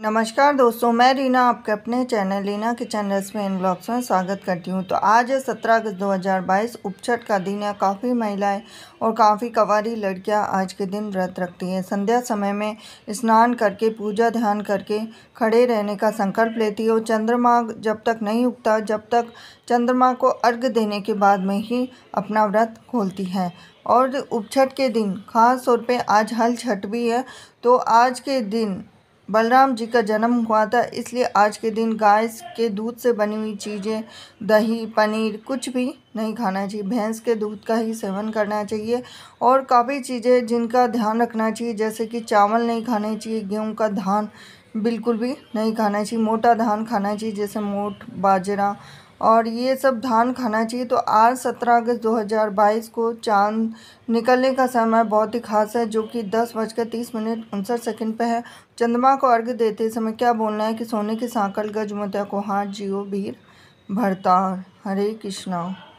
नमस्कार दोस्तों मैं रीना आपके अपने channel Reena kitchen recipe in blogs में स्वागत करती हूं तो आज है सत्रह अगस्त 2022 उपछट का दिन है काफ़ी महिलाएं और काफ़ी कवारी लड़कियां आज के दिन व्रत रखती हैं संध्या समय में स्नान करके पूजा ध्यान करके खड़े रहने का संकल्प लेती है और चंद्रमा जब तक नहीं उगता जब तक चंद्रमा को अर्घ देने के बाद में ही अपना व्रत खोलती है और उपछट के दिन खास तौर पे आज हल छठ भी है तो आज के दिन बलराम जी का जन्म हुआ था इसलिए आज के दिन गाय के दूध से बनी हुई चीज़ें दही पनीर कुछ भी नहीं खाना चाहिए भैंस के दूध का ही सेवन करना चाहिए और काफ़ी चीज़ें जिनका ध्यान रखना चाहिए जैसे कि चावल नहीं खाने चाहिए गेहूं का धान बिल्कुल भी नहीं खाना चाहिए मोटा धान खाना चाहिए जैसे मोट बाजरा और ये सब धान खाना चाहिए तो आज सत्रह अगस्त 2022 को चांद निकलने का समय बहुत ही खास है जो कि दस बजकर तीस मिनट उनसठ सेकंड पे है चंद्रमा को अर्घ देते समय क्या बोलना है कि सोने के सांकल गजमत्या को हाथ जियो भीर भरता हरे कृष्णा